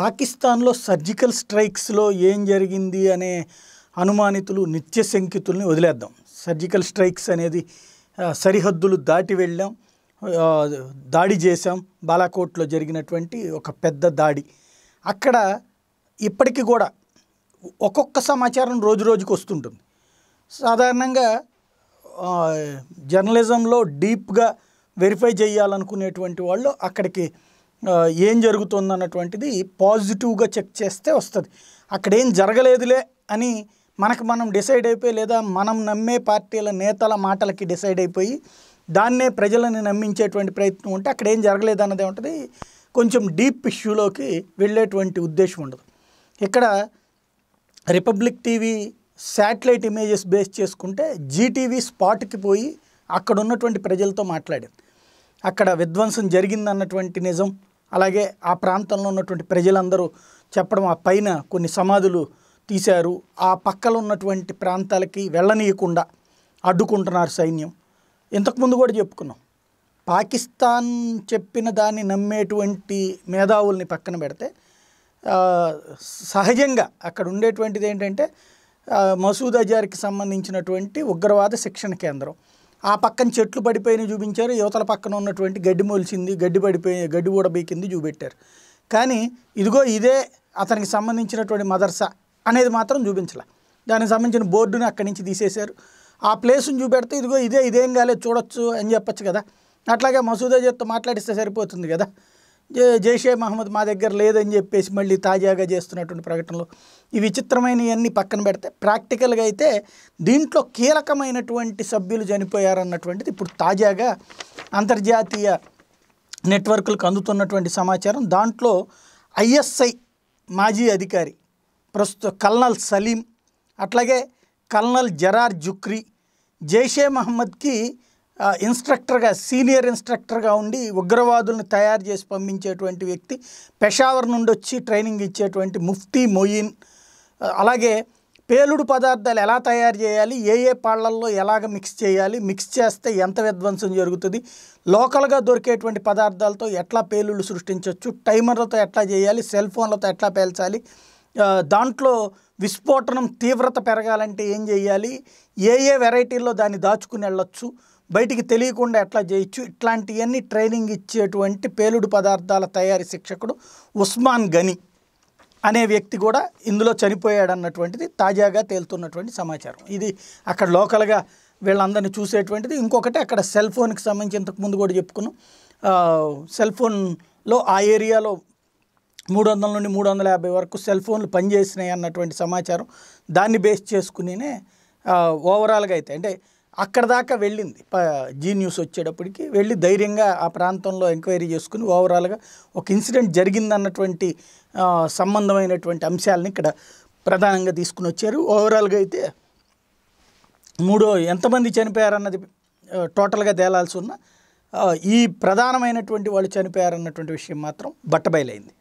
పాకిస్తాన్లో సర్జికల్ స్ట్రైక్స్లో ఏం జరిగింది అనే అనుమానితులు నిత్య శంకితుల్ని వదిలేద్దాం సర్జికల్ స్ట్రైక్స్ అనేది సరిహద్దులు దాటి వెళ్ళాం దాడి చేశాం బాలాకోట్లో జరిగినటువంటి ఒక పెద్ద దాడి అక్కడ ఇప్పటికీ కూడా ఒక్కొక్క సమాచారం రోజు రోజుకు వస్తుంటుంది సాధారణంగా జర్నలిజంలో డీప్గా వెరిఫై చేయాలనుకునేటువంటి వాళ్ళు అక్కడికి ఏం జరుగుతుంది అన్నటువంటిది పాజిటివ్గా చెక్ చేస్తే వస్తుంది అక్కడేం జరగలేదులే అని మనకు మనం డిసైడ్ అయిపోయి లేదా మనం నమ్మే పార్టీల నేతల మాటలకి డిసైడ్ అయిపోయి దాన్నే ప్రజలని నమ్మించేటువంటి ప్రయత్నం ఉంటే అక్కడ ఏం జరగలేదు అన్నది ఉంటుంది కొంచెం డీప్ ఇష్యూలోకి వెళ్ళేటువంటి ఉద్దేశం ఉండదు ఇక్కడ Republic TV satellite images base చేసుకుంటే జీటీవీ స్పాట్కి పోయి అక్కడ ఉన్నటువంటి ప్రజలతో మాట్లాడింది అక్కడ విధ్వంసం జరిగిందన్నటువంటి నిజం అలాగే ఆ ప్రాంతంలో ఉన్నటువంటి ప్రజలందరూ చెప్పడం ఆ పైన కొన్ని సమాధులు తీశారు ఆ పక్కలో ఉన్నటువంటి ప్రాంతాలకి వెళ్ళనీయకుండా అడ్డుకుంటున్నారు సైన్యం ఇంతకుముందు కూడా చెప్పుకున్నాం పాకిస్తాన్ చెప్పిన దాన్ని నమ్మేటువంటి మేధావుల్ని పక్కన పెడితే సహజంగా అక్కడ ఉండేటువంటిది ఏంటంటే మసూద్ అజార్కి సంబంధించినటువంటి ఉగ్రవాద శిక్షణ కేంద్రం ఆ పక్కన చెట్లు పడిపోయిన చూపించారు యువతల పక్కన ఉన్నటువంటి గడ్డి మొలిచింది గడ్డి పడిపోయి గడ్డి ఊడబీకింది చూపెట్టారు కానీ ఇదిగో ఇదే అతనికి సంబంధించినటువంటి మదర్సా అనేది మాత్రం చూపించలే దానికి సంబంధించిన బోర్డుని అక్కడి నుంచి తీసేశారు ఆ ప్లేస్ని చూపెడితే ఇదిగో ఇదే ఇదేం కాలేదు చూడొచ్చు అని చెప్పచ్చు కదా అట్లాగే మసూదా చేత్తో మాట్లాడిస్తే సరిపోతుంది కదా జైషే మహమ్మద్ మా దగ్గర లేదని చెప్పేసి మళ్ళీ తాజాగా చేస్తున్నటువంటి ప్రకటనలు ఈ విచిత్రమైనవన్నీ పక్కన పెడితే ప్రాక్టికల్గా అయితే దీంట్లో కీలకమైనటువంటి సభ్యులు చనిపోయారన్నటువంటిది ఇప్పుడు తాజాగా అంతర్జాతీయ నెట్వర్క్లకు అందుతున్నటువంటి సమాచారం దాంట్లో ఐఎస్ఐ మాజీ అధికారి ప్రస్తుత కల్నల్ సలీం అట్లాగే కల్నల్ జరార్ జుక్రీ జైషే మహమ్మద్కి ఇన్స్ట్రక్టర్గా సీనియర్ ఇన్స్ట్రక్టర్గా ఉండి ఉగ్రవాదులను తయారు చేసి పంపించేటువంటి వ్యక్తి పెషావర్ నుండి వచ్చి ట్రైనింగ్ ఇచ్చేటువంటి ముఫ్తీ మొయిన్ అలాగే పేలుడు పదార్థాలు ఎలా తయారు చేయాలి ఏ ఏ పాళ్లల్లో ఎలాగ మిక్స్ చేయాలి మిక్స్ చేస్తే ఎంత విధ్వంసం జరుగుతుంది లోకల్గా దొరికేటువంటి పదార్థాలతో ఎట్లా పేలుళ్ళు సృష్టించవచ్చు టైమర్లతో ఎట్లా చేయాలి సెల్ ఫోన్లతో ఎట్లా పేల్చాలి దాంట్లో విస్ఫోటనం తీవ్రత పెరగాలంటే ఏం చేయాలి ఏ ఏ వెరైటీల్లో దాన్ని దాచుకుని వెళ్ళొచ్చు బయటికి తెలియకుండా ఎట్లా చేయొచ్చు ఇట్లాంటివన్నీ ట్రైనింగ్ ఇచ్చేటువంటి పేలుడు పదార్థాల తయారీ శిక్షకుడు ఉస్మాన్ గని అనే వ్యక్తి కూడా ఇందులో చనిపోయాడు అన్నటువంటిది తాజాగా తేలుతున్నటువంటి సమాచారం ఇది అక్కడ లోకల్గా వీళ్ళందరినీ చూసేటువంటిది ఇంకొకటి అక్కడ సెల్ ఫోన్కి సంబంధించి ఇంతకుముందు కూడా చెప్పుకున్నాం సెల్ ఫోన్లో ఆ ఏరియాలో మూడు వందల నుండి మూడు వందల యాభై వరకు సెల్ ఫోన్లు పనిచేసినాయి అన్నటువంటి సమాచారం దాన్ని బేస్ చేసుకునినే ఓవరాల్గా అయితే అంటే అక్కడ దాకా వెళ్ళింది జీ న్యూస్ వచ్చేటప్పటికి వెళ్ళి ధైర్యంగా ఆ ప్రాంతంలో ఎంక్వైరీ చేసుకుని ఓవరాల్గా ఒక ఇన్సిడెంట్ జరిగిందన్నటువంటి సంబంధమైనటువంటి అంశాలను ఇక్కడ ప్రధానంగా తీసుకుని వచ్చారు ఓవరాల్గా అయితే మూడో ఎంతమంది చనిపోయారన్నది టోటల్గా తేలాల్సి ఉన్న ఈ ప్రధానమైనటువంటి వాళ్ళు చనిపోయారన్నటువంటి విషయం మాత్రం బట్టబయలైంది